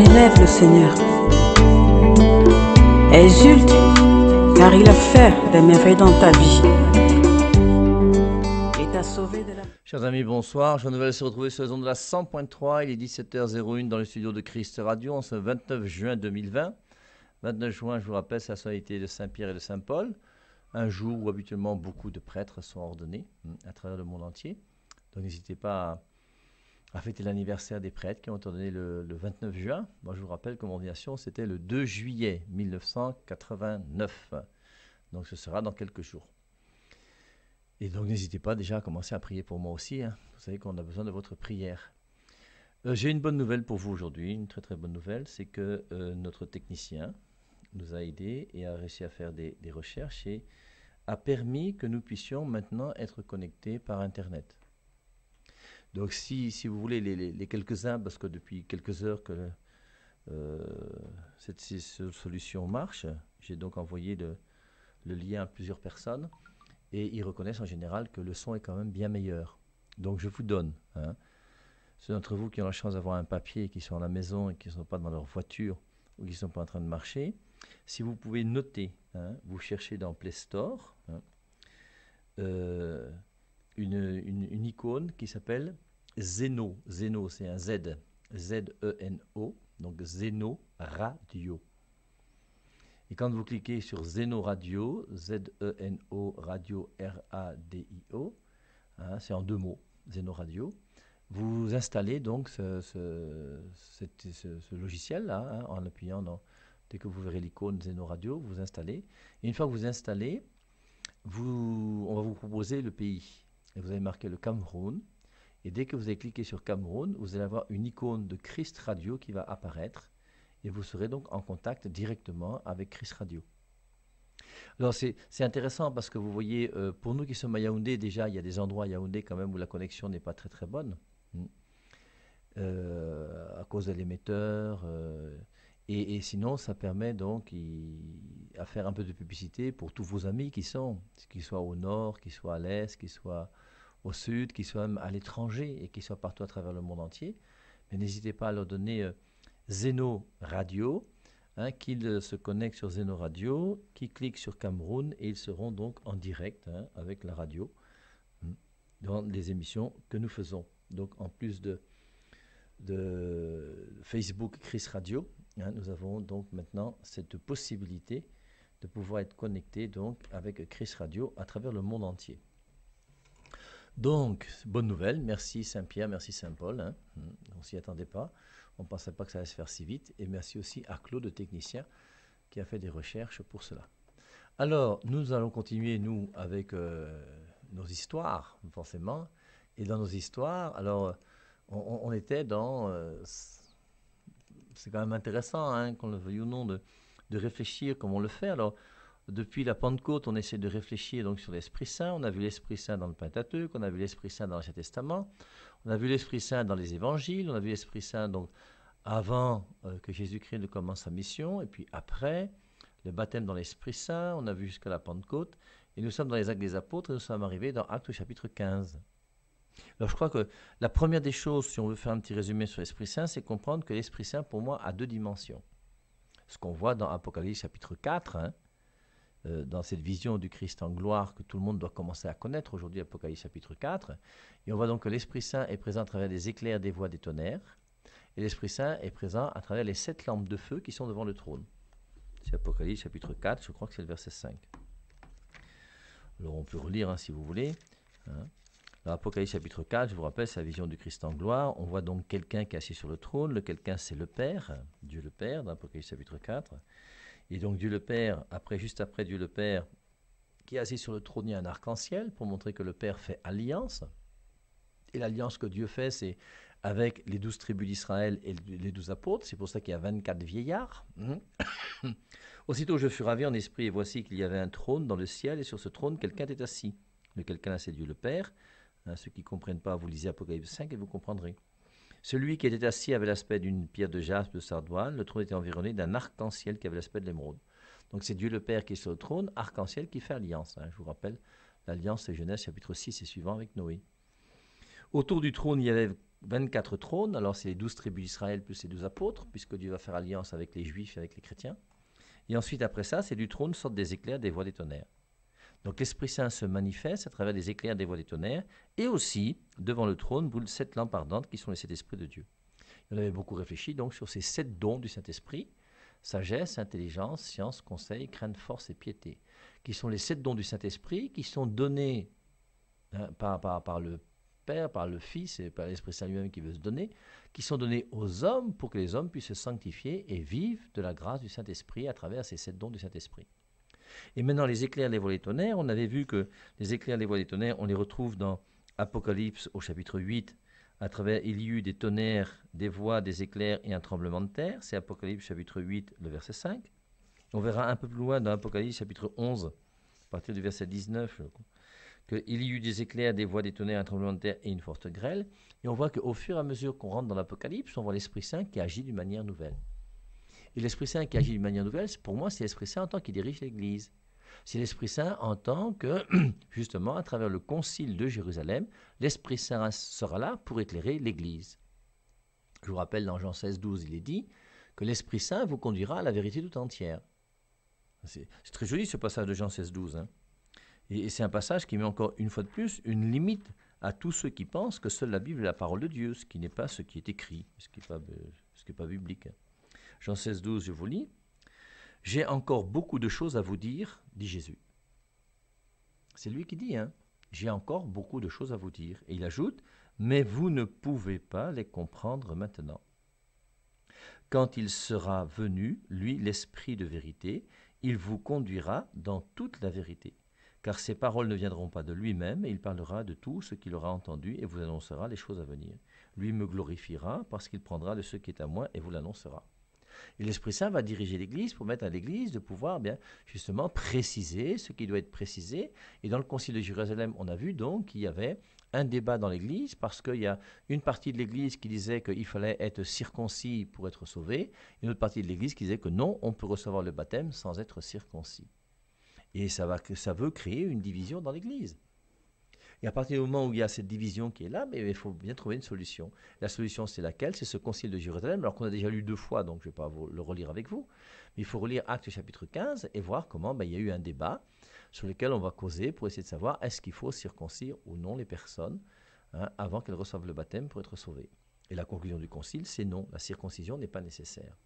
Élève le Seigneur. Exulte, car il a fait des merveilles dans ta vie. Et t'a sauvé de la... Chers amis, bonsoir. Je vais se retrouver sur la zone de la 100.3. Il est 17h01 dans le studio de Christ Radio en ce 29 juin 2020. 29 juin, je vous rappelle, c'est la solennité de Saint-Pierre et de Saint-Paul. Un jour où habituellement beaucoup de prêtres sont ordonnés mm, à travers le monde entier. Donc n'hésitez pas à a fêté l'anniversaire des prêtres qui ont ordonné le, le 29 juin. Moi, je vous rappelle que mon ordination, c'était le 2 juillet 1989. Donc, ce sera dans quelques jours. Et donc, n'hésitez pas déjà à commencer à prier pour moi aussi. Hein. Vous savez qu'on a besoin de votre prière. Euh, j'ai une bonne nouvelle pour vous aujourd'hui, une très très bonne nouvelle, c'est que euh, notre technicien nous a aidés et a réussi à faire des recherches et a permis que nous puissions maintenant être connectés par Internet. Donc si, vous voulez, les, quelques-uns, parce que depuis quelques heures que euh, cette, solution marche, j'ai donc envoyé le, lien à plusieurs personnes, et ils reconnaissent en général que le son est quand même bien meilleur. Donc je vous donne. Hein. Ceux d'entre vous qui ont la chance d'avoir un papier, qui sont à la maison et qui ne sont pas dans leur voiture ou qui ne sont pas en train de marcher, si vous pouvez noter, hein, vous cherchez dans Play Store, hein, euh, une, icône qui s'appelle Zeno. Zeno, c'est un Z. Z-E-N-O. Donc Zeno Radio. Et quand vous cliquez sur Zeno Radio, Z-E-N-O Radio R-A-D-I-O, hein, c'est en deux mots, Zeno Radio, vous installez donc ce, ce, logiciel-là hein, en appuyant Dès que vous verrez l'icône Zeno Radio, vous installez. une fois que vous installez, vous, on va vous proposer le pays et vous allez marquer le Cameroun. Et dès que vous allez cliquer sur Cameroun, vous allez avoir une icône de Christ Radio qui va apparaître. Et vous serez donc en contact directement avec Chris Radio. Alors c'est intéressant parce que vous voyez, euh, pour nous qui sommes à Yaoundé, déjà il y a des endroits à Yaoundé quand même où la connexion n'est pas très très bonne. Hmm. Euh, à cause de l'émetteur. Euh, et, sinon, ça permet donc, à faire un peu de publicité pour tous vos amis qui sont, qu'ils soient au nord, qu'ils soient à l'est, qu'ils soient au sud, qu'ils soient à l'étranger et qu'ils soient partout à travers le monde entier. Mais n'hésitez pas à leur donner euh, Zeno Radio, hein, qu'ils euh, se connectent sur Zeno Radio, qu'ils cliquent sur Cameroun et ils seront donc en direct hein, avec la radio hmm, dans les émissions que nous faisons. Donc en plus de, de Facebook Chris Radio, hein, nous avons donc maintenant cette possibilité de pouvoir être connecté donc avec Chris Radio à travers le monde entier. Donc, bonne nouvelle, merci Saint-Pierre, merci Saint-Paul, hein. Hmm, on s'y attendait pas, on ne pensait pas que ça allait se faire si vite, et merci aussi à Claude, technicien, qui a fait des recherches pour cela. Alors, nous allons continuer, nous, avec euh, nos histoires, forcément, et dans nos histoires, alors, on, était dans... Euh, c'est quand même intéressant, hein, qu'on le veuille ou non, de de réfléchir comme on le fait. Alors, depuis la Pentecôte, on essaie de réfléchir donc sur l'Esprit Saint. On a vu l'Esprit Saint dans le Pentateuque, on a vu l'Esprit Saint dans l'Ancien Testament, on a vu l'Esprit Saint dans les Évangiles, on a vu l'Esprit Saint donc avant euh, que Jésus-Christ ne commence sa mission, et puis après le baptême dans l'Esprit Saint, on a vu jusqu'à la Pentecôte, et nous sommes dans les Actes des Apôtres et nous sommes arrivés dans Actes au chapitre 15. Alors je crois que la première des choses, si on veut faire un petit résumé sur l'Esprit Saint, c'est comprendre que l'Esprit Saint, pour moi, a deux dimensions ce qu'on voit dans Apocalypse chapitre 4, hein, euh, dans cette vision du Christ en gloire que tout le monde doit commencer à connaître aujourd'hui, Apocalypse chapitre 4. Et on voit donc que l'Esprit Saint est présent à travers des éclairs des voix des tonnerres, et l'Esprit Saint est présent à travers les sept lampes de feu qui sont devant le trône. C'est Apocalypse chapitre 4, je crois que c'est le verset 5. Alors on peut relire hein, si vous voulez. Hein. Dans Apocalypse chapitre 4, je vous rappelle, sa vision du Christ en gloire. On voit donc quelqu'un qui est assis sur le trône. Le quelqu'un, c'est le Père, Dieu le Père, dans Apocalypse chapitre 4. Et donc Dieu le Père, après, juste après Dieu le Père, qui est assis sur le trône, il y a un arc-en-ciel pour montrer que le Père fait alliance. Et l'alliance que Dieu fait, c'est avec les douze tribus d'Israël et les douze apôtres. C'est pour ça qu'il y a 24 vieillards. Hum. Aussitôt je fus ravi en esprit, et voici qu'il y avait un trône dans le ciel, et sur ce trône quelqu'un était assis. Le quelqu'un, c'est Dieu le Père. Hein, ceux qui ne comprennent pas, vous lisez Apocalypse 5 et vous comprendrez. Celui qui était assis avait l'aspect d'une pierre de jaspe de sardoine. Le trône était environné d'un arc-en-ciel qui avait l'aspect de l'émeraude. Donc c'est Dieu le Père qui est sur le trône, arc-en-ciel qui fait alliance. Hein. Je vous rappelle, l'alliance de Genèse chapitre 6 et suivant avec Noé. Autour du trône, il y avait 24 trônes. Alors c'est les 12 tribus d'Israël plus les 12 apôtres, puisque Dieu va faire alliance avec les juifs et avec les chrétiens. Et ensuite, après ça, c'est du trône sortent des éclairs, des voix des tonnerres. Donc l'Esprit Saint se manifeste à travers des éclairs, des voix, des tonnerres, et aussi devant le trône boule sept lampes ardentes qui sont les sept esprits de Dieu. On avait beaucoup réfléchi donc sur ces sept dons du Saint-Esprit sagesse, intelligence, science, conseil, crainte, force et piété, qui sont les sept dons du Saint-Esprit qui sont donnés hein, par, par le Père, par le Fils et par l'Esprit Saint lui-même qui veut se donner, qui sont donnés aux hommes pour que les hommes puissent se sanctifier et vivre de la grâce du Saint-Esprit à travers ces sept dons du Saint-Esprit. Et maintenant, les éclairs, les les tonnerres, on avait vu que les éclairs, les les tonnerres, on les retrouve dans Apocalypse au chapitre 8. À travers, il y eut des tonnerres, des voix, des éclairs et un tremblement de terre. C'est Apocalypse chapitre 8, le verset 5. On verra un peu plus loin dans Apocalypse chapitre 11, à partir du verset 19, qu'il y eut des éclairs, des voix, des tonnerres, un tremblement de terre et une forte grêle. Et on voit qu'au fur et à mesure qu'on rentre dans l'Apocalypse, on voit l'Esprit Saint qui agit d'une manière nouvelle. Et l'Esprit Saint qui agit d'une manière nouvelle, pour moi, c'est l'Esprit Saint en tant qu'il dirige l'Église. C'est l'Esprit Saint en tant que, justement, à travers le Concile de Jérusalem, l'Esprit Saint sera là pour éclairer l'Église. Je vous rappelle, dans Jean 16, 12, il est dit que l'Esprit Saint vous conduira à la vérité tout entière. C'est très joli ce passage de Jean 16, 12. Hein. Et, c'est un passage qui met encore une fois de plus une limite à tous ceux qui pensent que seule la Bible est la parole de Dieu, ce qui n'est pas ce qui est écrit, ce qui n'est pas, euh, ce qui pas biblique. Hein. Jean 16, 12, je vous lis. J'ai encore beaucoup de choses à vous dire, dit Jésus. C'est lui qui dit, hein. J'ai encore beaucoup de choses à vous dire. Et il ajoute, mais vous ne pouvez pas les comprendre maintenant. Quand il sera venu, lui, l'Esprit de vérité, il vous conduira dans toute la vérité. Car ses paroles ne viendront pas de lui-même, et il parlera de tout ce qu'il aura entendu et vous annoncera les choses à venir. Lui me glorifiera parce qu'il prendra de ce qui est à moi et vous l'annoncera. Et l'Esprit Saint va diriger l'Église, pour mettre à l'Église de pouvoir eh bien justement préciser ce qui doit être précisé. Et dans le Concile de Jérusalem, on a vu donc qu'il y avait un débat dans l'Église parce qu'il y a une partie de l'Église qui disait qu'il fallait être circoncis pour être sauvé, et une autre partie de l'Église qui disait que non, on peut recevoir le baptême sans être circoncis. Et ça, va, ça veut créer une division dans l'Église. Et à partir du moment où il y a cette division qui est là, mais il faut bien trouver une solution. La solution, c'est laquelle C'est ce concile de Jérusalem, alors qu'on a déjà lu deux fois, donc je ne vais pas le relire avec vous. Mais il faut relire Actes chapitre 15 et voir comment ben, il y a eu un débat sur lequel on va causer pour essayer de savoir est-ce qu'il faut circoncire ou non les personnes hein, avant qu'elles reçoivent le baptême pour être sauvées. Et la conclusion du concile, c'est non, la circoncision n'est pas nécessaire.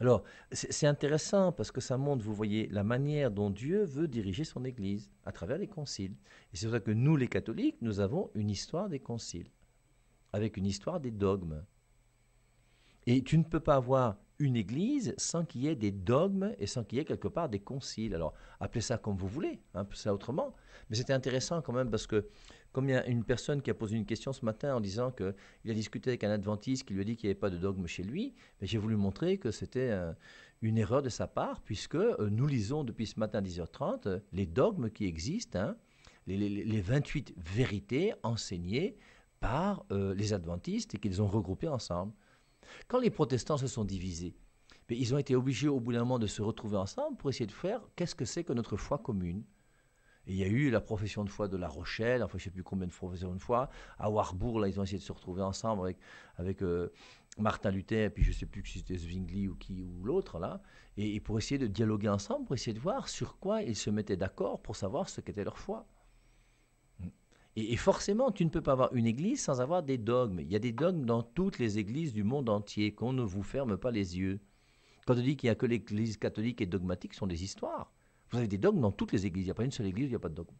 Alors, c'est intéressant parce que ça montre, vous voyez, la manière dont Dieu veut diriger son Église à travers les conciles. Et c'est pour ça que nous, les catholiques, nous avons une histoire des conciles, avec une histoire des dogmes. Et tu ne peux pas avoir une Église sans qu'il y ait des dogmes et sans qu'il y ait quelque part des conciles. Alors, appelez ça comme vous voulez, hein, appelez ça autrement. Mais c'était intéressant quand même parce que comme il y a une personne qui a posé une question ce matin en disant qu'il a discuté avec un adventiste qui lui a dit qu'il n'y avait pas de dogme chez lui, mais ben, j'ai voulu montrer que c'était euh, une erreur de sa part, puisque euh, nous lisons depuis ce matin à 10h30 euh, les dogmes qui existent, hein, les, 28 vérités enseignées par les adventistes et qu'ils ont regroupées ensemble. Quand les protestants se sont divisés, mais ben, ils ont été obligés au bout d'un moment de se retrouver ensemble pour essayer de faire qu'est-ce que c'est que notre foi commune. Et il y a eu la profession de foi de La Rochelle, enfin je sais plus combien de professions de foi. À Warbourg, là, ils ont essayé de se retrouver ensemble avec, avec euh, Martin Luther, et puis je sais plus si c'était Zwingli ou qui ou l'autre là, et, pour essayer de dialoguer ensemble, pour essayer de voir sur quoi ils se mettaient d'accord pour savoir ce qu'était leur foi. Et, et, forcément, tu ne peux pas avoir une église sans avoir des dogmes. Il y a des dogmes dans toutes les églises du monde entier, qu'on ne vous ferme pas les yeux. Quand on dit qu'il n'y a que l'église catholique et dogmatique, ce sont des histoires. Vous avez des dogmes dans toutes les églises. Il n'y a pas une seule église, où il n'y a pas de dogme.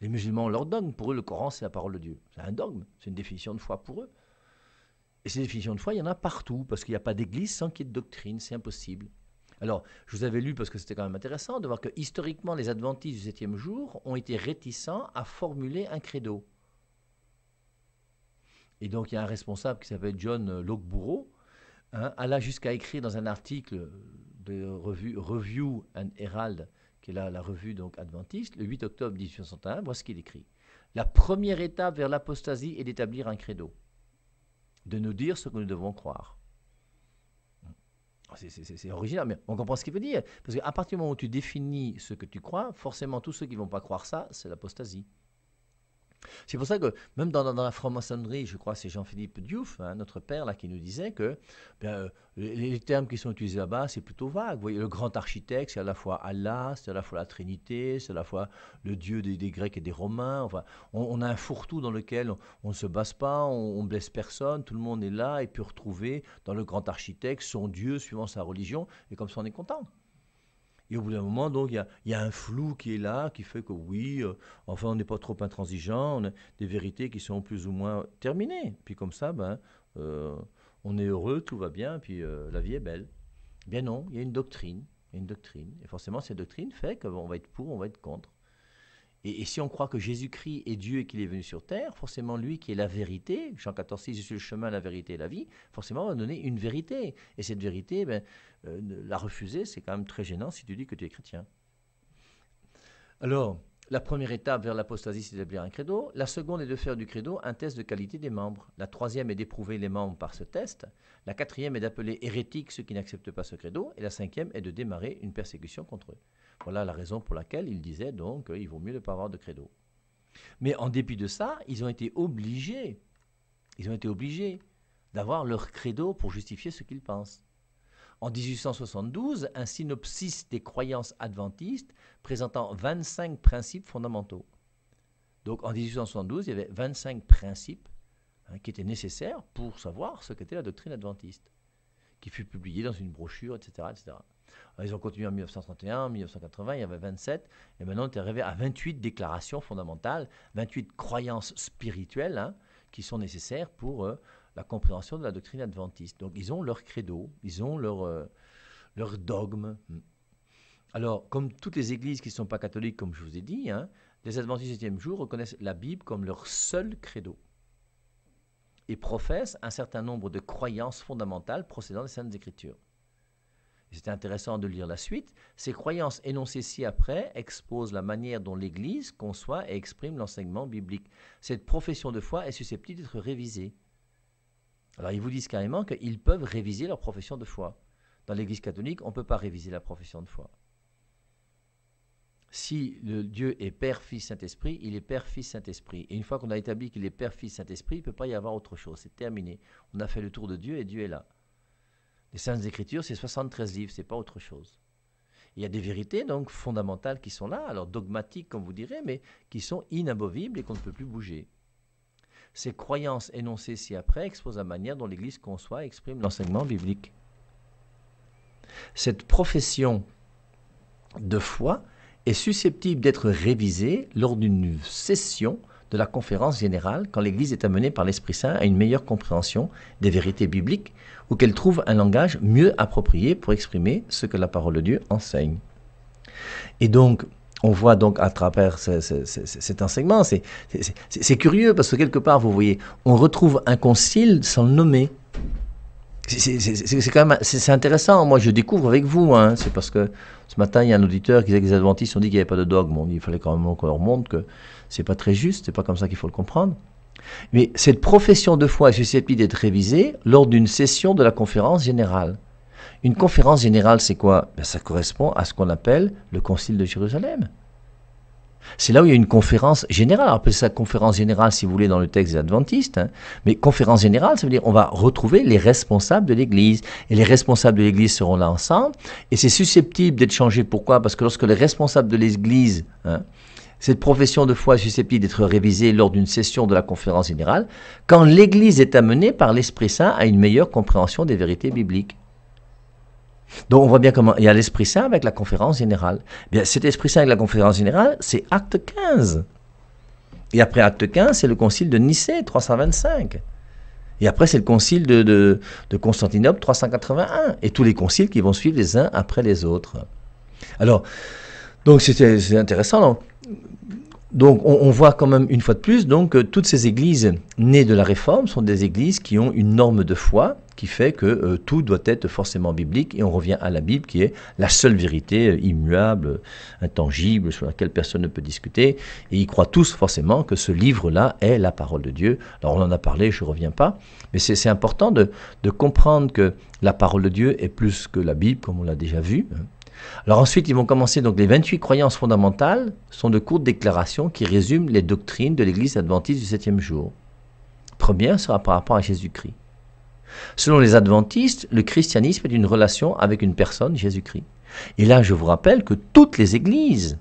Les musulmans ont leur dogme. Pour eux, le Coran, c'est la parole de Dieu. C'est un dogme. C'est une définition de foi pour eux. Et ces définitions de foi, il y en a partout, parce qu'il n'y a pas d'église sans qu'il y ait de doctrine. C'est impossible. Alors, je vous avais lu, parce que c'était quand même intéressant, de voir que historiquement, les adventistes du septième jour ont été réticents à formuler un credo. Et donc, il y a un responsable qui s'appelle John Locke-Bourreau, hein, alla jusqu'à écrire dans un article de revue Review and Herald, qui est la, la revue donc adventiste, le 8 octobre 1861, voici ce qu'il écrit. La première étape vers l'apostasie est d'établir un credo, de nous dire ce que nous devons croire. C'est original, mais on comprend ce qu'il veut dire. Parce qu'à partir du moment où tu définis ce que tu crois, forcément tous ceux qui ne vont pas croire ça, c'est l'apostasie. C'est pour ça que même dans, la franc-maçonnerie, je crois, c'est Jean-Philippe Diouf, hein, notre père, là, qui nous disait que ben, euh, les, termes qui sont utilisés là-bas, c'est plutôt vague. Vous voyez, le grand architecte, c'est à la fois Allah, c'est à la fois la Trinité, c'est à la fois le Dieu des, Grecs et des Romains. on, a un fourre-tout dans lequel on ne se base pas, on, ne blesse personne, tout le monde est là et peut retrouver dans le grand architecte son Dieu suivant sa religion, et comme ça on est content. Et au bout d'un moment, donc, il y, a, un flou qui est là, qui fait que oui, euh, enfin, on n'est pas trop intransigeant, on a des vérités qui sont plus ou moins terminées. Puis comme ça, ben, euh, on est heureux, tout va bien, puis euh, la vie est belle. Eh bien non, il y a une doctrine, une doctrine. Et forcément, cette doctrine fait qu'on va être pour, on va être contre. Et, si on croit que Jésus-Christ est Dieu et qu'il est venu sur terre, forcément lui qui est la vérité, Jean 14, 6, je suis le chemin, la vérité et la vie, forcément on va donner une vérité. Et cette vérité, eh ben, euh, la refuser, c'est quand même très gênant si tu dis que tu es chrétien. Alors, la première étape vers l'apostasie, c'est d'établir un credo. La seconde est de faire du credo un test de qualité des membres. La troisième est d'éprouver les membres par ce test. La quatrième est d'appeler hérétiques ceux qui n'acceptent pas ce credo. Et la cinquième est de démarrer une persécution contre eux. Voilà la raison pour laquelle ils disaient donc qu'il vaut mieux ne pas avoir de credo. Mais en dépit de ça, ils ont été obligés, ils ont été obligés d'avoir leur credo pour justifier ce qu'ils pensent. En 1872, un synopsis des croyances adventistes présentant 25 principes fondamentaux. Donc en 1872, il y avait 25 principes hein, qui étaient nécessaires pour savoir ce qu'était la doctrine adventiste, qui fut publiée dans une brochure, etc. etc. Ils ont continué en 1931, 1980, il y avait 27, et maintenant on est arrivé à 28 déclarations fondamentales, 28 croyances spirituelles hein, qui sont nécessaires pour euh, la compréhension de la doctrine adventiste. Donc ils ont leur credo, ils ont leur, euh, dogme. Hmm. Alors, comme toutes les églises qui ne sont pas catholiques, comme je vous ai dit, hein, les adventistes du 7e jour reconnaissent la Bible comme leur seul credo et professent un certain nombre de croyances fondamentales procédant des Saintes Écritures c'est intéressant de lire la suite, ces croyances énoncées ci-après exposent la manière dont l'Église conçoit et exprime l'enseignement biblique. Cette profession de foi est susceptible d'être révisée. Alors ils vous disent carrément qu'ils peuvent réviser leur profession de foi. Dans l'Église catholique, on ne peut pas réviser la profession de foi. Si le Dieu est Père, Fils, Saint-Esprit, il est Père, Fils, Saint-Esprit. Et une fois qu'on a établi qu'il est Père, Fils, Saint-Esprit, il ne peut pas y avoir autre chose. C'est terminé. On a fait le tour de Dieu et Dieu est là. Les Saintes Écritures, c'est 73 livres, c'est pas autre chose. Il y a des vérités donc fondamentales qui sont là, alors dogmatiques comme vous direz, mais qui sont inamovibles et qu'on ne peut plus bouger. Ces croyances énoncées ci-après exposent la manière dont l'Église conçoit et exprime l'enseignement biblique. Cette profession de foi est susceptible d'être révisée lors d'une session de la conférence générale quand l'Église est amenée par l'Esprit Saint à une meilleure compréhension des vérités bibliques ou qu'elle trouve un langage mieux approprié pour exprimer ce que la parole de Dieu enseigne. Et donc, on voit donc à travers cet enseignement, c'est curieux parce que quelque part, vous voyez, on retrouve un concile sans le nommer. C'est quand même c'est intéressant. Moi, je découvre avec vous. Hein. C'est parce que ce matin, il y a un auditeur qui disait que les Adventistes ont dit qu'il n'y avait pas de dogme. il fallait quand même qu'on leur montre que c'est pas très juste, c'est pas comme ça qu'il faut le comprendre. Mais cette profession de foi est susceptible d'être révisée lors d'une session de la conférence générale. Une conférence générale, c'est quoi ben, Ça correspond à ce qu'on appelle le Concile de Jérusalem. C'est là où il y a une conférence générale. On appelle ça conférence générale si vous voulez dans le texte des adventistes. Hein. Mais conférence générale, ça veut dire on va retrouver les responsables de l'Église. Et les responsables de l'Église seront là ensemble. Et c'est susceptible d'être changé. Pourquoi Parce que lorsque les responsables de l'Église hein, cette profession de foi est susceptible d'être révisée lors d'une session de la conférence générale quand l'Église est amenée par l'Esprit Saint à une meilleure compréhension des vérités bibliques. Donc on voit bien comment il y a l'Esprit Saint avec la conférence générale. Eh bien, cet Esprit Saint avec la conférence générale, c'est acte 15. Et après acte 15, c'est le concile de Nicée 325. Et après, c'est le concile de, de, Constantinople 381. Et tous les conciles qui vont suivre les uns après les autres. Alors, donc c'était intéressant. Donc, donc on, voit quand même une fois de plus donc toutes ces églises nées de la réforme sont des églises qui ont une norme de foi qui fait que euh, tout doit être forcément biblique et on revient à la Bible qui est la seule vérité euh, immuable, intangible sur laquelle personne ne peut discuter et ils croient tous forcément que ce livre-là est la parole de Dieu. Alors on en a parlé, je ne reviens pas, mais c'est important de, comprendre que la parole de Dieu est plus que la Bible comme on l'a déjà vu. Hein. Alors ensuite, ils vont commencer, donc les 28 croyances fondamentales sont de courtes déclarations qui résument les doctrines de l'Église adventiste du septième jour. Première sera par rapport à Jésus-Christ. Selon les adventistes, le christianisme est une relation avec une personne, Jésus-Christ. Et là, je vous rappelle que toutes les églises,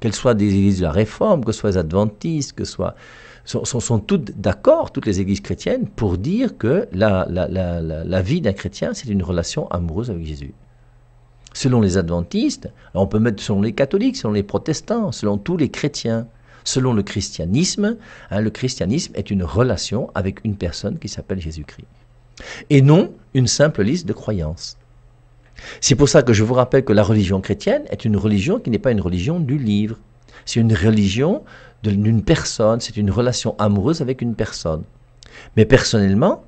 qu'elles soient des églises de la Réforme, que ce soit les adventistes, que soient, sont, sont, toutes d'accord, toutes les églises chrétiennes, pour dire que la vie d'un chrétien, c'est une relation amoureuse avec Jésus selon les adventistes, on peut mettre selon les catholiques, selon les protestants, selon tous les chrétiens. Selon le christianisme, hein, le christianisme est une relation avec une personne qui s'appelle Jésus-Christ. Et non une simple liste de croyances. C'est pour ça que je vous rappelle que la religion chrétienne est une religion qui n'est pas une religion du livre. C'est une religion d'une personne, c'est une relation amoureuse avec une personne. Mais personnellement,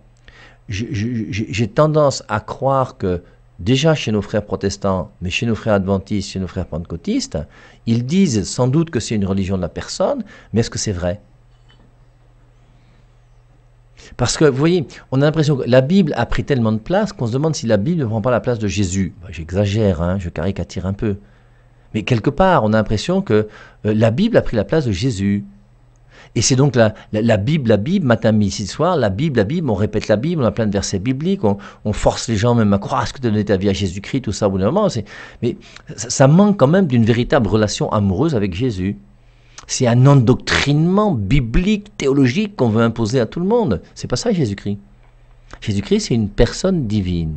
j'ai tendance à croire que déjà chez nos frères protestants, mais chez nos frères adventistes, chez nos frères pentecôtistes, ils disent sans doute que c'est une religion de la personne, mais est-ce que c'est vrai Parce que, vous voyez, on a l'impression que la Bible a pris tellement de place qu'on se demande si la Bible ne prend pas la place de Jésus. Bah, j'exagère, hein, je caricature un peu. Mais quelque part, on a l'impression que euh, la Bible a pris la place de Jésus. Et c'est donc la, la, la, Bible, la Bible, matin, midi, soir, la Bible, la Bible, on répète la Bible, on a plein de versets bibliques, on, on force les gens même à croire, à ce que donné ta vie à Jésus-Christ, tout ça, au bout moment. Mais ça, ça manque quand même d'une véritable relation amoureuse avec Jésus. C'est un endoctrinement biblique, théologique qu'on veut imposer à tout le monde. C'est pas ça Jésus-Christ. Jésus-Christ, c'est une personne divine,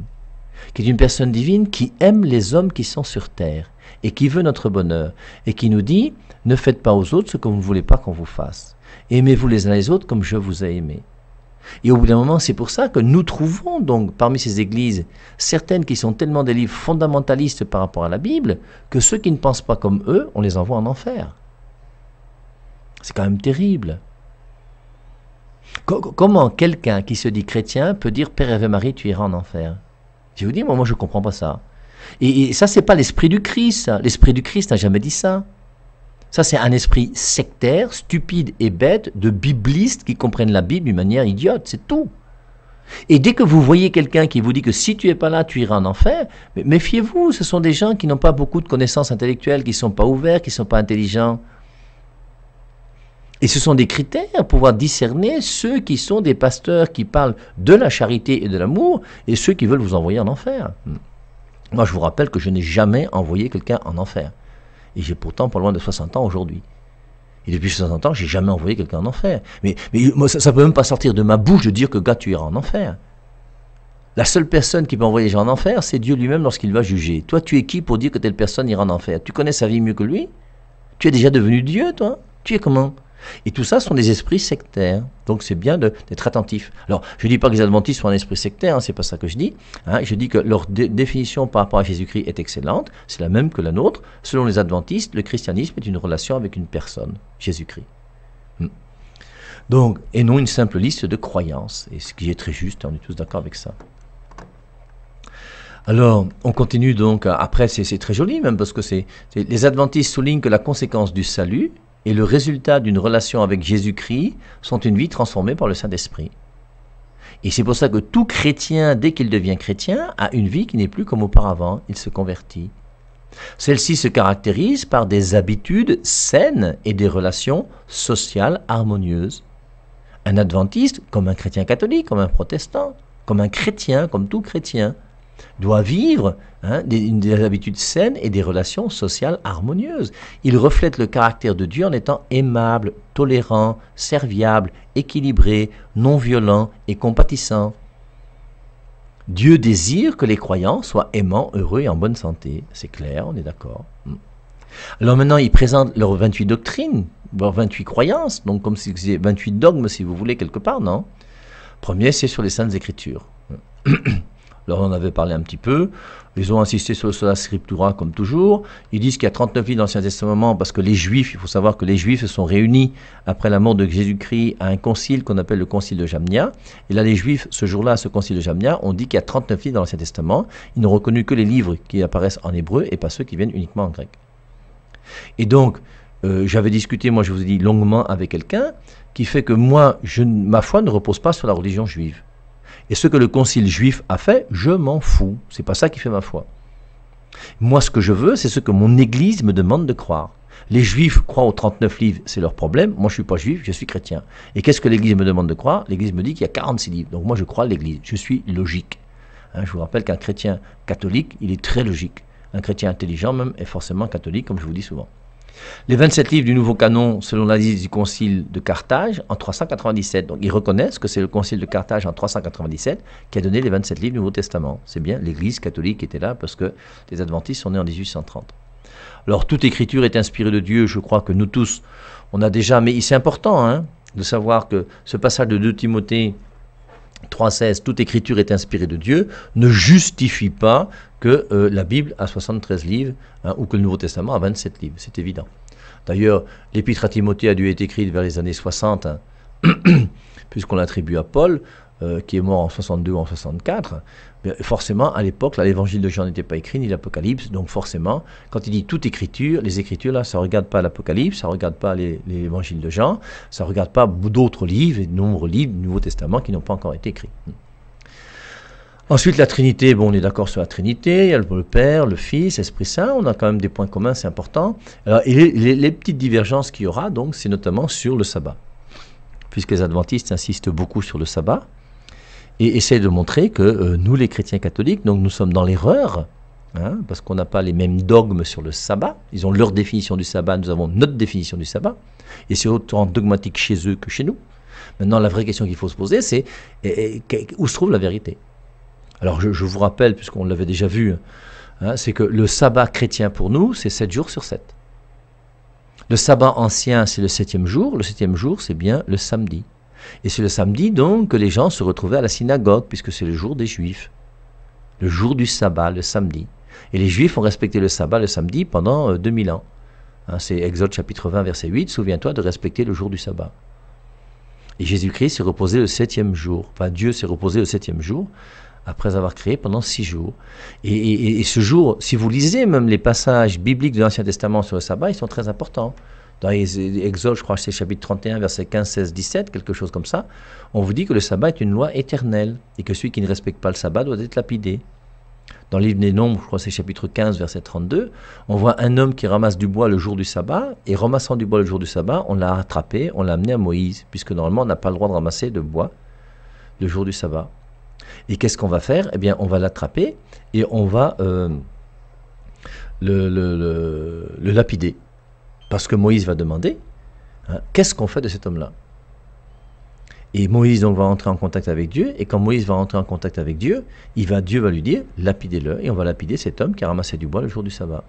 qui est une personne divine qui aime les hommes qui sont sur terre et qui veut notre bonheur et qui nous dit ne faites pas aux autres ce que vous ne voulez pas qu'on vous fasse. Aimez-vous les uns les autres comme je vous ai aimé. Et au bout d'un moment, c'est pour ça que nous trouvons donc parmi ces églises certaines qui sont tellement des livres fondamentalistes par rapport à la Bible que ceux qui ne pensent pas comme eux, on les envoie en enfer. C'est quand même terrible. Comment quelqu'un qui se dit chrétien peut dire Père et Marie, tu iras en enfer Je vous dis, moi, je ne comprends pas ça. Et, et ça, n'est pas l'esprit du Christ. Hein. L'esprit du Christ n'a jamais dit ça. Ça, c'est un esprit sectaire, stupide et bête de biblistes qui comprennent la Bible d'une manière idiote, c'est tout. Et dès que vous voyez quelqu'un qui vous dit que si tu es pas là, tu iras en enfer, méfiez-vous, ce sont des gens qui n'ont pas beaucoup de connaissances intellectuelles, qui ne sont pas ouverts, qui ne sont pas intelligents. Et ce sont des critères pour pouvoir discerner ceux qui sont des pasteurs qui parlent de la charité et de l'amour et ceux qui veulent vous envoyer en enfer. Moi, je vous rappelle que je n'ai jamais envoyé quelqu'un en enfer. Et j'ai pourtant pas loin de 60 ans aujourd'hui. Et depuis 60 ans, j'ai jamais envoyé quelqu'un en enfer. Mais, ça, ne peut même pas sortir de ma bouche de dire que gars, tu iras en enfer. La seule personne qui peut envoyer les gens en enfer, c'est Dieu lui-même lorsqu'il va juger. Toi, tu es qui pour dire que telle personne ira en enfer Tu connais sa vie mieux que lui Tu es déjà devenu Dieu, toi Tu es comment et tout ça sont des esprits sectaires. Donc c'est bien d'être attentif. Alors je ne dis pas que les adventistes sont un esprit sectaire, ce hein, c'est pas ça que je dis. Hein. je dis que leur définition par rapport à Jésus-Christ est excellente, c'est la même que la nôtre. Selon les adventistes, le christianisme est une relation avec une personne, Jésus-Christ. Hmm. Donc, et non une simple liste de croyances, et ce qui est très juste, hein, on est tous d'accord avec ça. Alors, on continue donc, après c'est très joli même, parce que c'est les adventistes soulignent que la conséquence du salut, et le résultat d'une relation avec Jésus-Christ sont une vie transformée par le Saint-Esprit. Et c'est pour ça que tout chrétien, dès qu'il devient chrétien, a une vie qui n'est plus comme auparavant, il se convertit. Celle-ci se caractérise par des habitudes saines et des relations sociales harmonieuses. Un adventiste, comme un chrétien catholique, comme un protestant, comme un chrétien, comme tout chrétien, doit vivre hein, des, habitudes saines et des relations sociales harmonieuses. Il reflète le caractère de Dieu en étant aimable, tolérant, serviable, équilibré, non violent et compatissant. Dieu désire que les croyants soient aimants, heureux et en bonne santé. C'est clair, on est d'accord. Hmm. Alors maintenant, il présente leurs 28 doctrines, leurs 28 croyances, donc comme si 28 dogmes, si vous voulez, quelque part, non Premier, c'est sur les Saintes Écritures on en avait parlé un petit peu. Ils ont insisté sur la scriptura comme toujours. Ils disent qu'il y a 39 livres dans l'Ancien Testament parce que les Juifs, il faut savoir que les Juifs se sont réunis après la mort de Jésus-Christ à un concile qu'on appelle le concile de Jamnia. Et là, les Juifs, ce jour-là, à ce concile de Jamnia, ont dit qu'il y a 39 livres dans l'Ancien Testament. Ils n'ont reconnu que les livres qui apparaissent en hébreu et pas ceux qui viennent uniquement en grec. Et donc, euh, j'avais discuté, moi je vous ai dit, longuement avec quelqu'un qui fait que moi, je, ma foi ne repose pas sur la religion juive. Et ce que le concile juif a fait, je m'en fous. C'est pas ça qui fait ma foi. Moi, ce que je veux, c'est ce que mon Église me demande de croire. Les juifs croient aux 39 livres, c'est leur problème. Moi, je suis pas juif, je suis chrétien. Et qu'est-ce que l'Église me demande de croire L'Église me dit qu'il y a 46 livres. Donc moi, je crois l'Église. Je suis logique. Hein, je vous rappelle qu'un chrétien catholique, il est très logique. Un chrétien intelligent même est forcément catholique, comme je vous dis souvent. Les 27 livres du nouveau canon, selon la liste du concile de Carthage, en 397. Donc ils reconnaissent que c'est le concile de Carthage en 397 qui a donné les 27 livres du Nouveau Testament. C'est bien l'Église catholique qui était là parce que les adventistes sont nés en 1830. Alors toute écriture est inspirée de Dieu, je crois que nous tous, on a déjà, mais c'est important hein, de savoir que ce passage de 2 Timothée 3.16, toute écriture est inspirée de Dieu, ne justifie pas que euh, la Bible a 73 livres hein, ou que le Nouveau Testament a 27 livres, c'est évident. D'ailleurs, l'épître à Timothée a dû être écrite vers les années 60, hein, puisqu'on l'attribue à Paul, euh, qui est mort en 62 ou en 64 forcément, à l'époque, l'évangile de Jean n'était pas écrit, ni l'Apocalypse. Donc forcément, quand il dit toute écriture, les écritures, là, ça ne regarde pas l'Apocalypse, ça ne regarde pas l'évangile de Jean, ça ne regarde pas d'autres livres, de nombreux livres du Nouveau Testament qui n'ont pas encore été écrits. Ensuite, la Trinité, bon, on est d'accord sur la Trinité, il y a le Père, le Fils, Esprit Saint, on a quand même des points communs, c'est important. et les, les petites divergences qu'il y aura, donc, c'est notamment sur le sabbat. Puisque les adventistes insistent beaucoup sur le sabbat, et essaye de montrer que euh, nous, les chrétiens catholiques, donc nous sommes dans l'erreur, hein, parce qu'on n'a pas les mêmes dogmes sur le sabbat. Ils ont leur définition du sabbat, nous avons notre définition du sabbat, et c'est autant dogmatique chez eux que chez nous. Maintenant, la vraie question qu'il faut se poser, c'est où se trouve la vérité Alors, je, vous rappelle, puisqu'on l'avait déjà vu, hein, c'est que le sabbat chrétien pour nous, c'est 7 jours sur 7. Le sabbat ancien, c'est le septième jour. Le septième jour, c'est bien le samedi. Et c'est le samedi donc que les gens se retrouvaient à la synagogue, puisque c'est le jour des Juifs. Le jour du sabbat, le samedi. Et les Juifs ont respecté le sabbat le samedi pendant 2000 euh, ans. Hein, c'est Exode chapitre 20, verset 8, souviens-toi de respecter le jour du sabbat. Et Jésus-Christ s'est reposé le septième jour. Enfin, Dieu s'est reposé le septième jour, après avoir créé pendant six jours. et ce jour, si vous lisez même les passages bibliques de l'Ancien Testament sur le sabbat, ils sont très importants dans Exode, je crois que c'est chapitre 31, verset 15, 16, 17, quelque chose comme ça, on vous dit que le sabbat est une loi éternelle et que celui qui ne respecte pas le sabbat doit être lapidé. Dans le livre des Nombres, je crois c'est chapitre 15, verset 32, on voit un homme qui ramasse du bois le jour du sabbat, et ramassant du bois le jour du sabbat, on l'a attrapé, on l'a amené à Moïse, puisque normalement on n'a pas le droit de ramasser de bois le jour du sabbat. Et qu'est-ce qu'on va faire Eh bien, on va l'attraper et on va euh, le lapider. Parce que Moïse va demander, hein, qu'est-ce qu'on fait de cet homme-là Et Moïse donc va entrer en contact avec Dieu, et quand Moïse va entrer en contact avec Dieu, il va, Dieu va lui dire, lapidez-le, et on va lapider cet homme qui a ramassé du bois le jour du sabbat.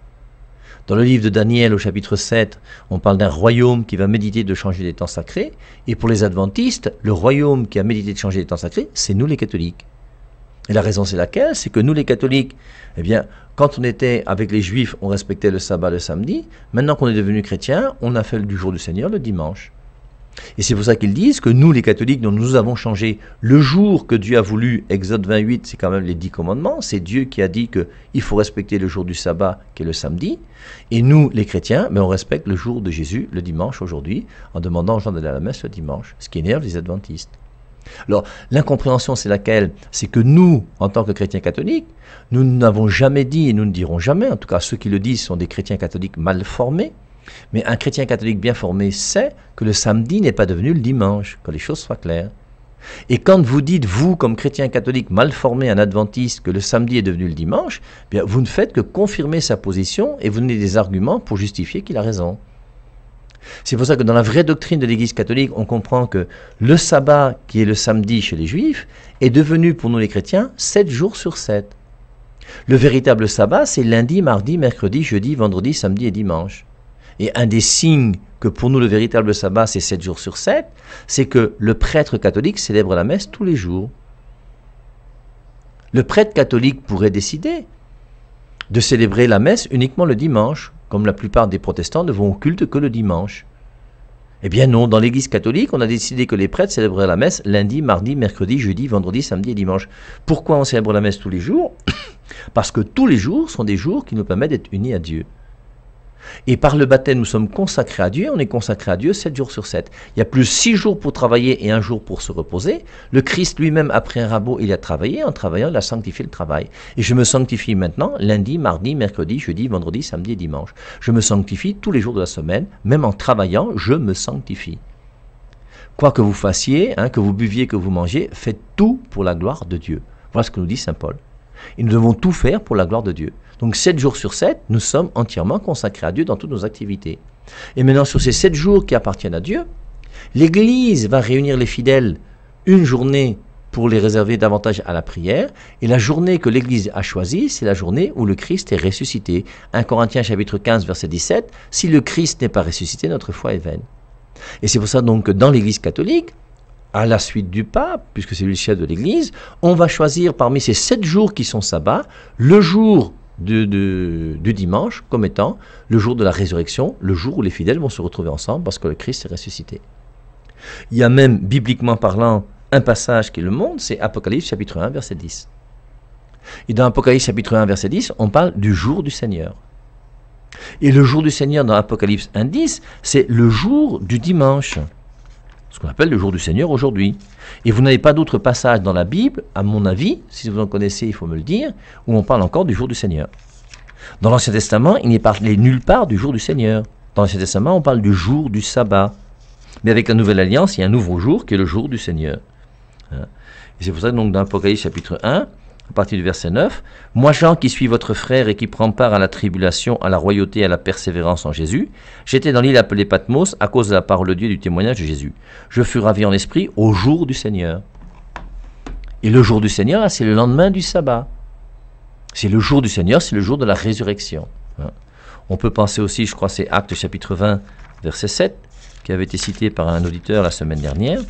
Dans le livre de Daniel au chapitre 7, on parle d'un royaume qui va méditer de changer les temps sacrés. Et pour les adventistes, le royaume qui a médité de changer les temps sacrés, c'est nous les catholiques. Et la raison, c'est laquelle C'est que nous, les catholiques, eh bien, quand on était avec les juifs, on respectait le sabbat le samedi. Maintenant qu'on est devenu chrétien, on a fait du jour du Seigneur le dimanche. Et c'est pour ça qu'ils disent que nous, les catholiques, dont nous avons changé le jour que Dieu a voulu, Exode 28, c'est quand même les dix commandements, c'est Dieu qui a dit qu'il faut respecter le jour du sabbat, qui est le samedi. Et nous, les chrétiens, mais ben, on respecte le jour de Jésus, le dimanche aujourd'hui, en demandant aux gens d'aller à la messe le dimanche, ce qui énerve les adventistes. Alors, l'incompréhension, c'est laquelle C'est que nous, en tant que chrétiens catholiques, nous n'avons jamais dit, et nous ne dirons jamais, en tout cas ceux qui le disent sont des chrétiens catholiques mal formés, mais un chrétien catholique bien formé sait que le samedi n'est pas devenu le dimanche, que les choses soient claires. Et quand vous dites, vous, comme chrétien catholique mal formé, un adventiste, que le samedi est devenu le dimanche, eh vous ne faites que confirmer sa position et vous donnez des arguments pour justifier qu'il a raison. C'est pour ça que dans la vraie doctrine de l'Église catholique, on comprend que le sabbat, qui est le samedi chez les juifs, est devenu pour nous les chrétiens 7 jours sur 7. Le véritable sabbat, c'est lundi, mardi, mercredi, jeudi, vendredi, samedi et dimanche. Et un des signes que pour nous le véritable sabbat, c'est 7 jours sur 7, c'est que le prêtre catholique célèbre la messe tous les jours. Le prêtre catholique pourrait décider de célébrer la messe uniquement le dimanche comme la plupart des protestants ne vont au culte que le dimanche. Eh bien non, dans l'Église catholique, on a décidé que les prêtres célébraient la messe lundi, mardi, mercredi, jeudi, vendredi, samedi et dimanche. Pourquoi on célèbre la messe tous les jours Parce que tous les jours sont des jours qui nous permettent d'être unis à Dieu. Et par le baptême, nous sommes consacrés à Dieu, on est consacré à Dieu 7 jours sur 7. Il y a plus 6 jours pour travailler et un jour pour se reposer. Le Christ lui-même a pris un rabot, il a travaillé, en travaillant, il a sanctifié le travail. Et je me sanctifie maintenant, lundi, mardi, mercredi, jeudi, vendredi, samedi et dimanche. Je me sanctifie tous les jours de la semaine, même en travaillant, je me sanctifie. Quoi que vous fassiez, hein, que vous buviez, que vous mangiez, faites tout pour la gloire de Dieu. Voilà ce que nous dit Saint Paul. Et nous devons tout faire pour la gloire de Dieu. Donc 7 jours sur 7, nous sommes entièrement consacrés à Dieu dans toutes nos activités. Et maintenant, sur ces 7 jours qui appartiennent à Dieu, l'Église va réunir les fidèles une journée pour les réserver davantage à la prière. Et la journée que l'Église a choisie, c'est la journée où le Christ est ressuscité. 1 Corinthiens chapitre 15 verset 17, si le Christ n'est pas ressuscité, notre foi est vaine. Et c'est pour ça donc que dans l'Église catholique, à la suite du pape, puisque c'est le chef de l'Église, on va choisir parmi ces sept jours qui sont sabbat, le jour du, dimanche comme étant le jour de la résurrection, le jour où les fidèles vont se retrouver ensemble parce que le Christ est ressuscité. Il y a même, bibliquement parlant, un passage qui le montre, c'est Apocalypse chapitre 1, verset 10. Et dans Apocalypse chapitre 1, verset 10, on parle du jour du Seigneur. Et le jour du Seigneur dans Apocalypse 1, 10, c'est le jour du dimanche ce qu'on appelle le jour du Seigneur aujourd'hui. Et vous n'avez pas d'autre passage dans la Bible, à mon avis, si vous en connaissez, il faut me le dire, où on parle encore du jour du Seigneur. Dans l'Ancien Testament, il n'est parlé nulle part du jour du Seigneur. Dans l'Ancien Testament, on parle du jour du sabbat. Mais avec la Nouvelle Alliance, il y a un nouveau jour qui est le jour du Seigneur. Hein. Et c'est pour ça que donc dans Apocalypse chapitre 1, à partir du verset 9, Moi Jean qui suis votre frère et qui prend part à la tribulation, à la royauté, à la persévérance en Jésus, j'étais dans l'île appelée Patmos à cause de la parole de Dieu et du témoignage de Jésus. Je fus ravi en esprit au jour du Seigneur. Et le jour du Seigneur, c'est le lendemain du sabbat. C'est le jour du Seigneur, c'est le jour de la résurrection. Hein. On peut penser aussi, je crois, c'est Actes chapitre 20, verset 7, qui avait été cité par un auditeur la semaine dernière.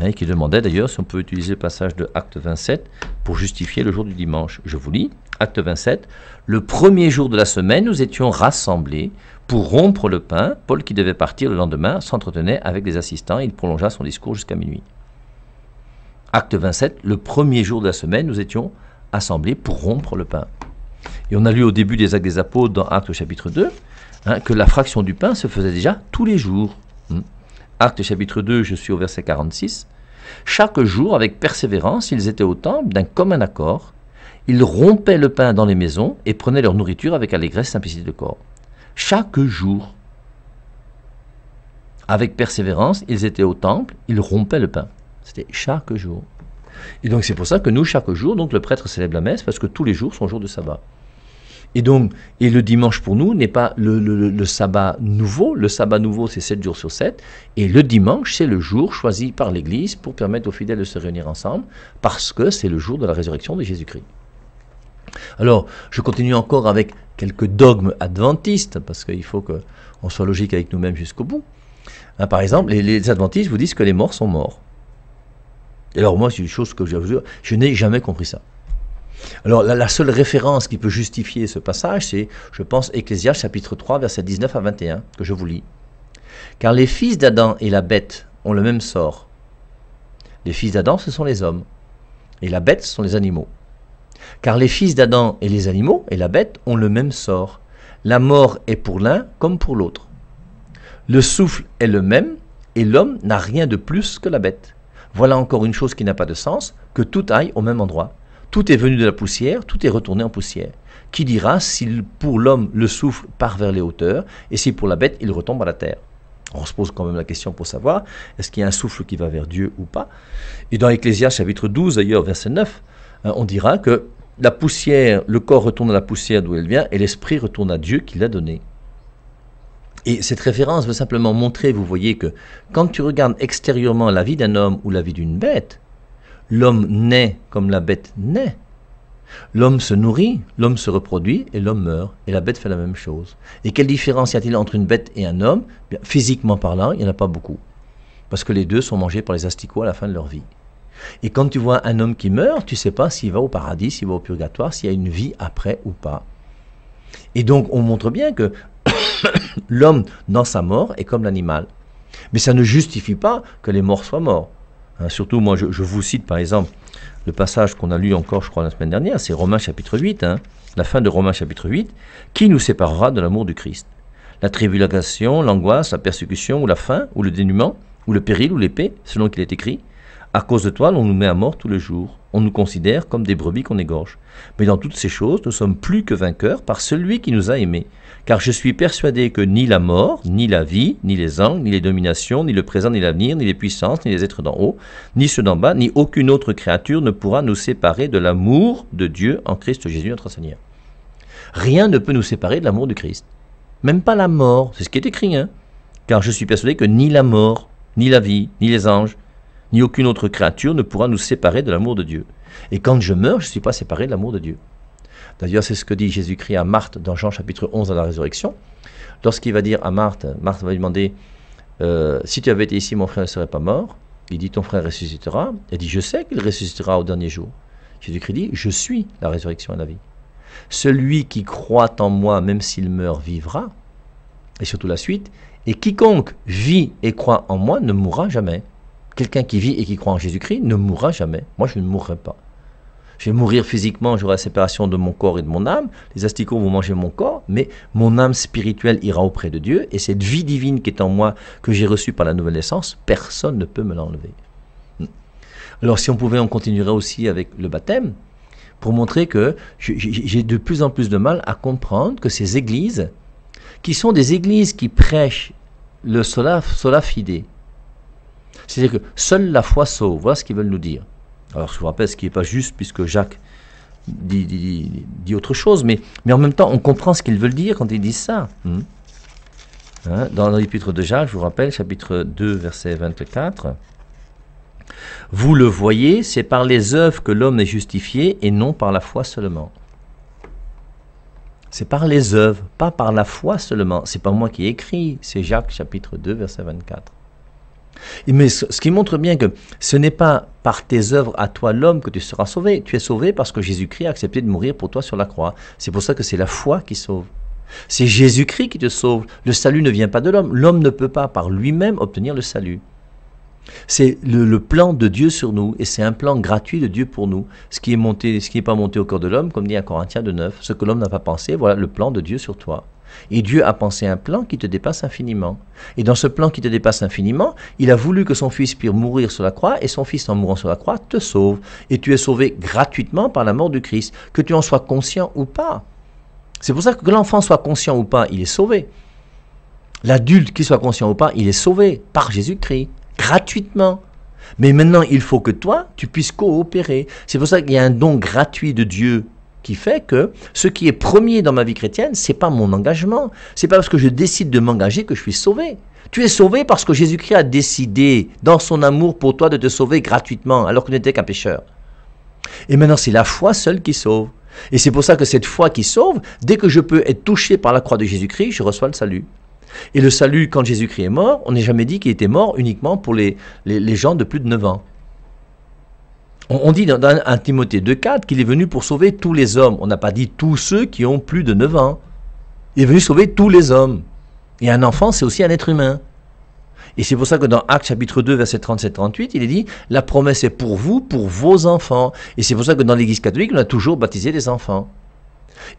Hein, qui demandait d'ailleurs si on peut utiliser le passage de Acte 27 pour justifier le jour du dimanche. Je vous lis, Acte 27, le premier jour de la semaine, nous étions rassemblés pour rompre le pain. Paul, qui devait partir le lendemain, s'entretenait avec des assistants et il prolongea son discours jusqu'à minuit. Acte 27, le premier jour de la semaine, nous étions assemblés pour rompre le pain. Et on a lu au début des Actes des Apôtres, dans Acte chapitre 2, hein, que la fraction du pain se faisait déjà tous les jours. Hmm. Actes chapitre 2, je suis au verset 46. Chaque jour, avec persévérance, ils étaient au temple d'un commun accord. Ils rompaient le pain dans les maisons et prenaient leur nourriture avec allégresse, et simplicité de corps. Chaque jour, avec persévérance, ils étaient au temple, ils rompaient le pain. C'était chaque jour. Et donc c'est pour ça que nous, chaque jour, donc le prêtre célèbre la messe parce que tous les jours sont jours de sabbat. Et donc, et le dimanche pour nous n'est pas le, sabbat nouveau. Le sabbat nouveau, c'est 7 jours sur 7. Et le dimanche, c'est le jour choisi par l'Église pour permettre aux fidèles de se réunir ensemble, parce que c'est le jour de la résurrection de Jésus-Christ. Alors, je continue encore avec quelques dogmes adventistes, parce qu'il faut qu'on soit logique avec nous-mêmes jusqu'au bout. Hein, par exemple, les, adventistes vous disent que les morts sont morts. Et alors moi, c'est une chose que je, je n'ai jamais compris ça. Alors la, seule référence qui peut justifier ce passage, c'est, je pense, Ecclésiaste chapitre 3, versets 19 à 21, que je vous lis. Car les fils d'Adam et la bête ont le même sort. Les fils d'Adam, ce sont les hommes, et la bête, ce sont les animaux. Car les fils d'Adam et les animaux, et la bête, ont le même sort. La mort est pour l'un comme pour l'autre. Le souffle est le même, et l'homme n'a rien de plus que la bête. Voilà encore une chose qui n'a pas de sens, que tout aille au même endroit. Tout est venu de la poussière, tout est retourné en poussière. Qui dira si pour l'homme le souffle part vers les hauteurs et si pour la bête il retombe à la terre on se pose quand même la question pour savoir, est-ce qu'il y a un souffle qui va vers Dieu ou pas Et dans Ecclésias chapitre 12, d'ailleurs, verset 9, euh, on dira que la poussière, le corps retourne à la poussière d'où elle vient, et l'esprit retourne à Dieu qui l'a donné. Et cette référence veut simplement montrer, vous voyez, que quand tu regardes extérieurement la vie d'un homme ou la vie d'une bête, L'homme naît comme la bête naît. L'homme se nourrit, l'homme se reproduit et l'homme meurt. Et la bête fait la même chose. Et quelle différence y a-t-il entre une bête et un homme Physiquement parlant, il n'y en a pas beaucoup. Parce que les deux sont mangés par les asticots à la fin de leur vie. Et quand tu vois un homme qui meurt, tu ne sais pas s'il va au paradis, s'il va au purgatoire, s'il y a une vie après ou pas. Et donc on montre bien que l'homme, dans sa mort, est comme l'animal. Mais ça ne justifie pas que les morts soient morts. Hein, surtout, moi, je, vous cite par exemple le passage qu'on a lu encore, je crois, la semaine dernière, c'est Romains chapitre 8, hein, la fin de Romains chapitre 8, qui nous séparera de l'amour du Christ La tribulation, l'angoisse, la persécution, ou la faim, ou le dénuement, ou le péril, ou l'épée, selon qu'il est écrit. À cause de toi, l'on nous met à mort tous les jours. On nous considère comme des brebis qu'on égorge. Mais dans toutes ces choses, nous sommes plus que vainqueurs par celui qui nous a aimés. Car je suis persuadé que ni la mort, ni la vie, ni les anges, ni les dominations, ni le présent, ni l'avenir, ni les puissances, ni les êtres d'en haut, ni ceux d'en bas, ni aucune autre créature ne pourra nous séparer de l'amour de Dieu en Christ Jésus notre Seigneur. Rien ne peut nous séparer de l'amour de Christ. Même pas la mort, c'est ce qui est écrit. Hein. Car je suis persuadé que ni la mort, ni la vie, ni les anges, ni aucune autre créature ne pourra nous séparer de l'amour de Dieu. Et quand je meurs, je ne suis pas séparé de l'amour de Dieu. D'ailleurs, c'est ce que dit Jésus-Christ à Marthe dans Jean chapitre 11 à la résurrection. Lorsqu'il va dire à Marthe, Marthe va lui demander euh, Si tu avais été ici, mon frère ne serait pas mort. Il dit Ton frère ressuscitera. Elle dit Je sais qu'il ressuscitera au dernier jour. Jésus-Christ dit Je suis la résurrection et la vie. Celui qui croit en moi, même s'il meurt, vivra. Et surtout la suite Et quiconque vit et croit en moi ne mourra jamais. Quelqu'un qui vit et qui croit en Jésus-Christ ne mourra jamais. Moi, je ne mourrai pas. Je vais mourir physiquement, j'aurai la séparation de mon corps et de mon âme. Les asticots vont manger mon corps, mais mon âme spirituelle ira auprès de Dieu. Et cette vie divine qui est en moi, que j'ai reçue par la nouvelle naissance, personne ne peut me l'enlever. Alors si on pouvait, on continuerait aussi avec le baptême, pour montrer que j'ai de plus en plus de mal à comprendre que ces églises, qui sont des églises qui prêchent le sola, c'est-à-dire que seule la foi sauve. Voilà ce qu'ils veulent nous dire. Alors je vous rappelle ce qui n'est pas juste puisque Jacques dit, autre chose, mais, en même temps on comprend ce qu'ils veulent dire quand ils disent ça. Hmm. Hein, dans l'épître de Jacques, je vous rappelle, chapitre 2, verset 24. Vous le voyez, c'est par les œuvres que l'homme est justifié et non par la foi seulement. C'est par les œuvres, pas par la foi seulement. C'est pas moi qui ai écrit, c'est Jacques chapitre 2, verset 24. Mais ce qui montre bien que ce n'est pas par tes œuvres à toi l'homme que tu seras sauvé. Tu es sauvé parce que Jésus-Christ a accepté de mourir pour toi sur la croix. C'est pour ça que c'est la foi qui sauve. C'est Jésus-Christ qui te sauve. Le salut ne vient pas de l'homme. L'homme ne peut pas par lui-même obtenir le salut. C'est le, plan de Dieu sur nous et c'est un plan gratuit de Dieu pour nous. Ce qui est monté, ce qui n'est pas monté au cœur de l'homme, comme dit à Corinthiens de 9, ce que l'homme n'a pas pensé, voilà le plan de Dieu sur toi. Et Dieu a pensé un plan qui te dépasse infiniment. Et dans ce plan qui te dépasse infiniment, il a voulu que son fils puisse mourir sur la croix, et son fils, en mourant sur la croix, te sauve. Et tu es sauvé gratuitement par la mort du Christ, que tu en sois conscient ou pas. C'est pour ça que, que l'enfant soit conscient ou pas, il est sauvé. L'adulte, qui soit conscient ou pas, il est sauvé par Jésus-Christ, gratuitement. Mais maintenant, il faut que toi, tu puisses coopérer. C'est pour ça qu'il y a un don gratuit de Dieu qui fait que ce qui est premier dans ma vie chrétienne, c'est pas mon engagement, c'est pas parce que je décide de m'engager que je suis sauvé. Tu es sauvé parce que Jésus-Christ a décidé dans son amour pour toi de te sauver gratuitement alors que tu n'étais qu'un pécheur. Et maintenant, c'est la foi seule qui sauve. Et c'est pour ça que cette foi qui sauve, dès que je peux être touché par la croix de Jésus-Christ, je reçois le salut. Et le salut, quand Jésus-Christ est mort, on n'est jamais dit qu'il était mort uniquement pour les, les gens de plus de 9 ans. On, dit dans, Timothée 2,4 qu'il est venu pour sauver tous les hommes. On n'a pas dit tous ceux qui ont plus de 9 ans. Il est venu sauver tous les hommes. Et un enfant, c'est aussi un être humain. Et c'est pour ça que dans Actes chapitre 2, verset 37-38, il est dit La promesse est pour vous, pour vos enfants. Et c'est pour ça que dans l'Église catholique, on a toujours baptisé des enfants.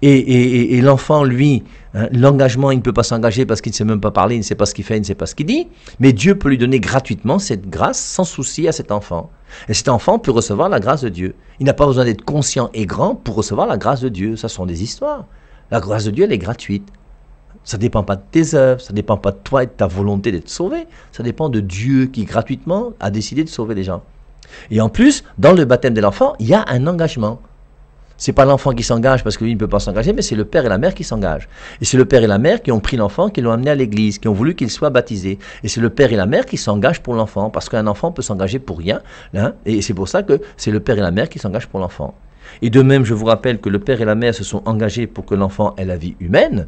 Et, l'enfant, lui, hein, l'engagement, il ne peut pas s'engager parce qu'il ne sait même pas parler, il ne sait pas ce qu'il fait, il ne sait pas ce qu'il dit. Mais Dieu peut lui donner gratuitement cette grâce sans souci à cet enfant. Et cet enfant peut recevoir la grâce de Dieu. Il n'a pas besoin d'être conscient et grand pour recevoir la grâce de Dieu. Ça sont des histoires. La grâce de Dieu, elle est gratuite. Ça ne dépend pas de tes œuvres, ça ne dépend pas de toi et de ta volonté d'être sauvé. Ça dépend de Dieu qui gratuitement a décidé de sauver les gens. Et en plus, dans le baptême de l'enfant, il y a un engagement. C'est pas l'enfant qui s'engage parce que lui ne peut pas s'engager, mais c'est le père et la mère qui s'engagent. Et c'est le père et la mère qui ont pris l'enfant, qui l'ont amené à l'église, qui ont voulu qu'il soit baptisé. Et c'est le père et la mère qui s'engagent pour l'enfant, parce qu'un enfant peut s'engager pour rien. Hein. et c'est pour ça que c'est le père et la mère qui s'engagent pour l'enfant. Et de même, je vous rappelle que le père et la mère se sont engagés pour que l'enfant ait la vie humaine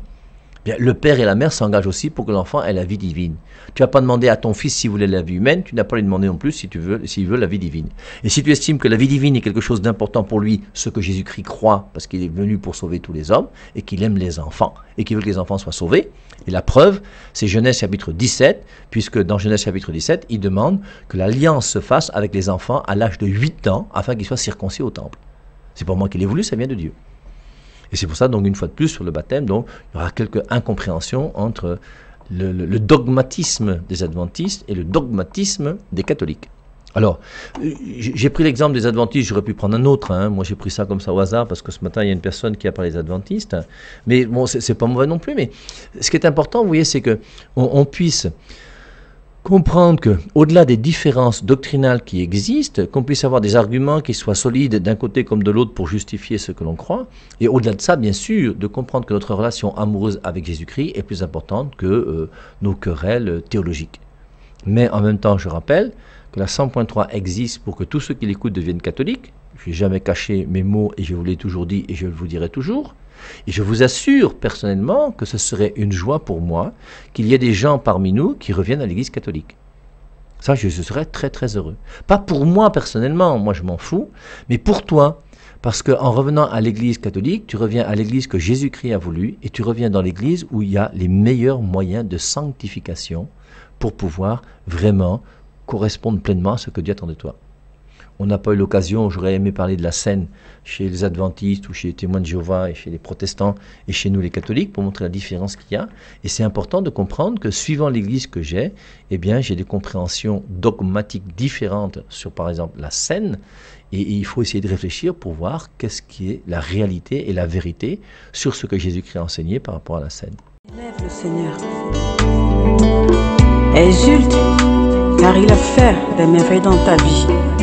le père et la mère s'engagent aussi pour que l'enfant ait la vie divine. Tu n'as pas demandé à ton fils s'il voulait la vie humaine, tu n'as pas lui demandé non plus s'il veut, veut la vie divine. Et si tu estimes que la vie divine est quelque chose d'important pour lui, ce que Jésus-Christ croit, parce qu'il est venu pour sauver tous les hommes, et qu'il aime les enfants, et qu'il veut que les enfants soient sauvés, et la preuve, c'est Genèse chapitre 17, puisque dans Genèse chapitre 17, il demande que l'alliance se fasse avec les enfants à l'âge de 8 ans, afin qu'ils soient circoncis au temple. C'est pour moi qu'il est voulu, ça vient de Dieu. Et c'est pour ça, donc, une fois de plus, sur le baptême, donc, il y aura quelques incompréhensions entre le, dogmatisme des adventistes et le dogmatisme des catholiques. Alors, j'ai pris l'exemple des adventistes, j'aurais pu prendre un autre. Hein. Moi, j'ai pris ça comme ça au hasard parce que ce matin, il y a une personne qui a parlé des adventistes. Mais bon, c'est pas mauvais non plus. Mais ce qui est important, vous voyez, c'est que on puisse comprendre que, au-delà des différences doctrinales qui existent, qu'on puisse avoir des arguments qui soient solides d'un côté comme de l'autre pour justifier ce que l'on croit, et au-delà de ça, bien sûr, de comprendre que notre relation amoureuse avec Jésus-Christ est plus importante que euh, nos querelles théologiques. Mais en même temps, je rappelle que la 100.3 existe pour que tous ceux qui l'écoutent deviennent catholiques. Je n'ai jamais caché mes mots et je vous l'ai toujours dit et je le vous dirai toujours. Et je vous assure personnellement que ce serait une joie pour moi qu'il y ait des gens parmi nous qui reviennent à l'Église catholique. Ça, je serais très très heureux. Pas pour moi personnellement, moi je m'en fous, mais pour toi. Parce qu'en revenant à l'Église catholique, tu reviens à l'Église que Jésus-Christ a voulu, et tu reviens dans l'Église où il y a les meilleurs moyens de sanctification pour pouvoir vraiment correspondre pleinement à ce que Dieu attend de toi on n'a pas eu l'occasion. J'aurais aimé parler de la scène chez les adventistes ou chez les témoins de Jéhovah et chez les protestants et chez nous les catholiques pour montrer la différence qu'il y a. Et c'est important de comprendre que suivant l'église que j'ai, eh bien, j'ai des compréhensions dogmatiques différentes sur, par exemple, la scène. Et, il faut essayer de réfléchir pour voir qu'est-ce qui est la réalité et la vérité sur ce que Jésus-Christ a enseigné par rapport à la scène. le Seigneur. Exulte, il a fait des merveilles dans ta vie.